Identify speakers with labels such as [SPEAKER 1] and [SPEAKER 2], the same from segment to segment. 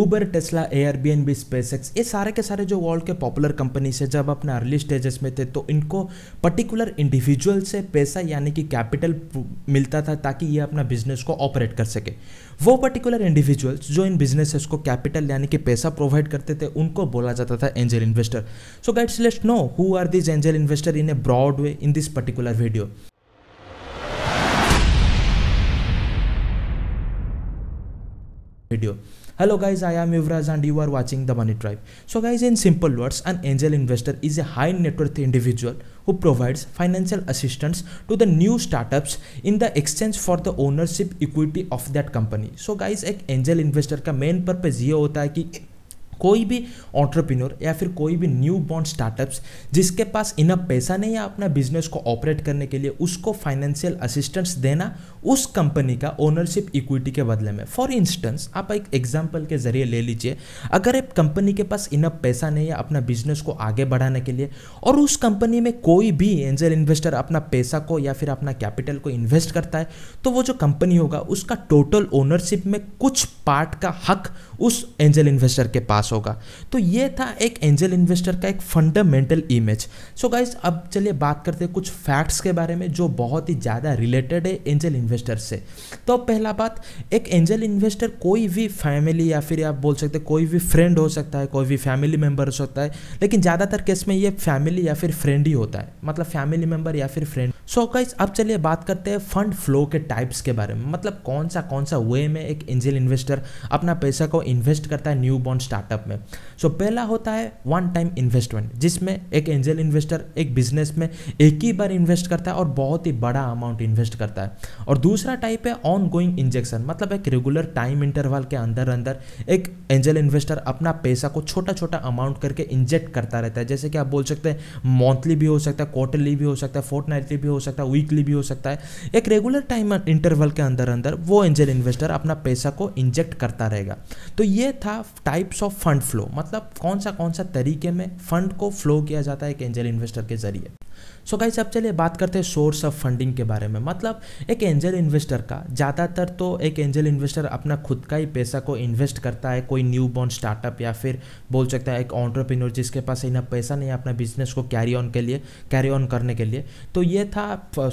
[SPEAKER 1] Uber Tesla Airbnb SpaceX ये सारे के सारे जो वर्ल्ड के पॉपुलर कंपनीज है जब अपना अर्ली स्टेजेस में थे तो इनको पर्टिकुलर इंडिविजुअल से पैसा यानी कि कैपिटल मिलता था ताकि ये अपना बिजनेस को ऑपरेट कर सके वो पर्टिकुलर इंडिविजुअल्स जो इन बिजनेसेस को कैपिटल यानी कि पैसा प्रोवाइड करते थे उनको बोला जाता था angel investor so guys let's know who are this angel investor in a broad way in this particular video video hello guys i am yuvraj and you are watching the money tribe so guys in simple words an angel investor is a high net worth individual who provides financial assistance to the new startups in the exchange for the ownership equity of that company so guys ek angel investor ka main purpose ye hota hai ki कोई भी entrepreneur या फिर कोई भी new bond startups जिसके पास इना पैसा नहीं है अपना बिजनेस को ऑपरेट करने के लिए उसको फाइनेंशियल असिस्टेंस देना उस कंपनी का ओनरशिप इक्विटी के बदले में फॉर इंस्टेंस आप एक एग्जाम्पल के जरिए ले लीजिए अगर एक कंपनी के पास इनफ पैसा नहीं है अपना बिजनेस को आगे बढ़ाने के लिए और उस कंपनी में कोई भी एंजल इन्वेस्टर अपना पैसा को या फिर अपना कैपिटल को इन्वेस्ट करता है तो वो जो कंपनी होगा उसका टोटल ओनरशिप में कुछ पार्ट का हक उस एंजल इन्वेस्टर के पास होगा तो ये था एक एंजल इन्वेस्टर का एक फंडामेंटल इमेज सो गाइज अब चलिए बात करते हैं कुछ फैक्ट्स के बारे में जो बहुत ही ज़्यादा रिलेटेड है एंजल इन्वेस्टर से तो पहला बात एक एंजल इन्वेस्टर कोई भी फैमिली या फिर आप बोल सकते कोई भी फ्रेंड हो सकता है कोई भी फैमिली मेम्बर हो सकता है लेकिन ज़्यादातर केस में ये फैमिली या फिर फ्रेंड ही होता है मतलब फैमिली मेम्बर या फिर फ्रेंड सो so गाइज अब चलिए बात करते हैं फंड फ्लो के टाइप्स के बारे में मतलब कौन सा कौन सा वे में एक एंजल इन्वेस्टर अपना पैसा को इन्वेस्ट करता है न्यू बॉन्ड स्टार्टअप स्टार्टअप में सो so, पहला होता है वन टाइम इन्वेस्टमेंट जिसमें एक एंजल इन्वेस्टर एक बिजनेस में एक ही बार इन्वेस्ट करता है और बहुत ही बड़ा अमाउंट इन्वेस्ट करता है और दूसरा टाइप है ऑन गोइंग इंजेक्शन मतलब एक रेगुलर टाइम इंटरवल के अंदर अंदर एक एंजल इन्वेस्टर अपना पैसा को छोटा छोटा अमाउंट करके इंजेक्ट करता रहता है जैसे कि आप बोल सकते हैं मंथली भी हो सकता है क्वार्टरली भी हो सकता है फोर्थ भी हो सकता है वीकली भी हो सकता है एक रेगुलर टाइम इंटरवल के अंदर अंदर वो एंजल इन्वेस्टर अपना पैसा को इंजेक्ट करता रहेगा तो ये था टाइप्स ऑफ फंड फ्लो मतलब कौन सा कौन सा तरीके में फंड को फ्लो किया जाता है एक एंजल इन्वेस्टर के जरिए सो गाइस अब चलिए बात करते हैं सोर्स ऑफ फंडिंग के बारे में मतलब एक एंजल इन्वेस्टर का ज़्यादातर तो एक एंजल इन्वेस्टर अपना खुद का ही पैसा को इन्वेस्ट करता है कोई न्यू बॉर्न स्टार्टअप या फिर बोल सकता है एक ऑन्टरप्रीनोर जिसके पास इतना पैसा नहीं है अपना बिजनेस को कैरी ऑन के लिए कैरी ऑन करने के लिए तो ये था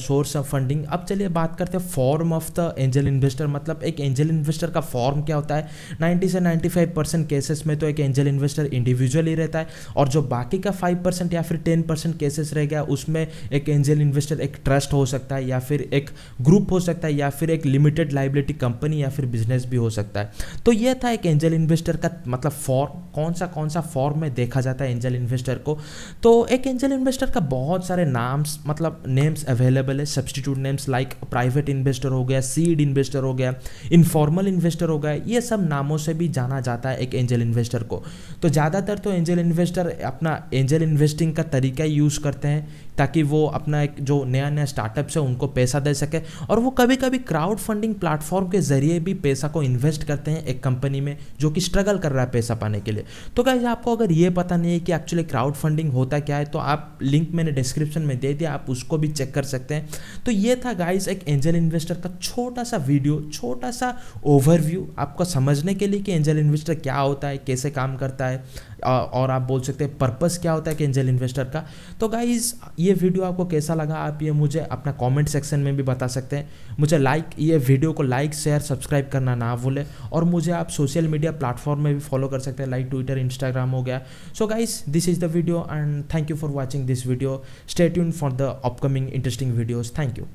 [SPEAKER 1] सोर्स ऑफ फंडिंग अब चलिए बात करते हैं form of the angel investor मतलब एक एंजल इन्वेस्टर का फॉर्म क्या होता है नाइन्टी से नाइन्टी फाइव परसेंट केसेस में तो एक एंजल इन्वेस्टर इंडिविजुअल ही रहता है और जो बाकी का फाइव परसेंट या फिर टेन परसेंट केसेस रह गया उसमें एक एंजल इन्वेस्टर एक ट्रस्ट हो सकता है या फिर एक ग्रुप हो सकता है या फिर एक लिमिटेड लाइबिलिटी कंपनी या फिर बिजनेस भी हो सकता है तो यह था एक एंजल इन्वेस्टर का मतलब फॉर्म कौन सा कौन सा फॉर्म में देखा जाता है एंजल इन्वेस्टर को तो एक एंजल इन्वेस्टर का बहुत सारे नाम्स मतलब नेम्स अवेलेबल है substitute names like private investor हो गया सीड इन्वेस्टर हो गया इनफॉर्मल इन्वेस्टर हो गया ये सब नामों से भी जाना जाता है एक एंजल इन्वेस्टर को तो ज़्यादातर तो एंजल इन्वेस्टर अपना एंजल इन्वेस्टिंग का तरीका यूज़ करते हैं ताकि वो अपना एक जो नया नया स्टार्टअप्स है उनको पैसा दे सके और वो कभी कभी क्राउड फंडिंग प्लेटफॉर्म के ज़रिए भी पैसा को इन्वेस्ट करते हैं एक कंपनी में जो कि स्ट्रगल कर रहा है पैसा पाने के लिए तो गाइज आपको अगर ये पता नहीं है कि एक्चुअली क्राउड फंडिंग होता क्या है तो आप लिंक मैंने डिस्क्रिप्शन में दे दिया आप उसको भी चेक कर सकते हैं तो ये था गाइज एक एंजल इन्वेस्टर का छोटा सा वीडियो छोटा सा ओवरव्यू आपको समझने के लिए कि एंजल इन्वेस्टर क्या होता है कैसे काम करता है और आप बोल सकते हैं पर्पस क्या होता है कि एंजल इन्वेस्टर का तो गाइज ये वीडियो आपको कैसा लगा आप ये मुझे अपना कमेंट सेक्शन में भी बता सकते हैं मुझे लाइक ये वीडियो को लाइक शेयर सब्सक्राइब करना ना भूलें और मुझे आप सोशल मीडिया प्लेटफॉर्म में भी फॉलो कर सकते हैं लाइक ट्विटर इंस्टाग्राम हो गया so guys this is the video and thank you for watching this video state for the upcoming interesting videos thank you